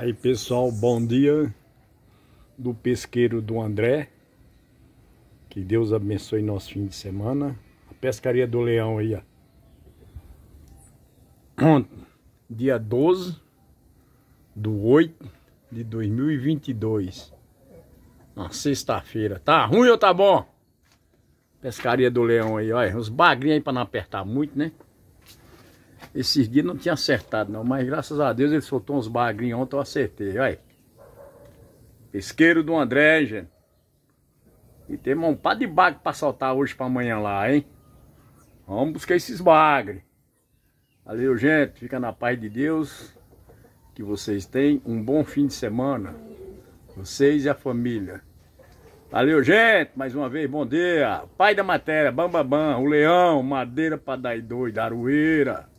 Aí pessoal, bom dia do pesqueiro do André. Que Deus abençoe nosso fim de semana. A pescaria do leão aí, ó. Ontem, dia 12 do 8 de 2022. Uma sexta-feira. Tá ruim ou tá bom? Pescaria do leão aí, olha. Os bagrinhos aí pra não apertar muito, né? Esses dias não tinha acertado não, mas graças a Deus ele soltou uns bagrinhos ontem, eu acertei, olha. Pesqueiro do André, gente. E tem um par de bagre pra soltar hoje pra amanhã lá, hein? Vamos buscar esses bagre. Valeu, gente. Fica na paz de Deus. Que vocês tenham um bom fim de semana. Vocês e a família. Valeu, gente. Mais uma vez, bom dia. Pai da matéria, bambabam. bam, bam. o leão, madeira pra dar doido, aroeira.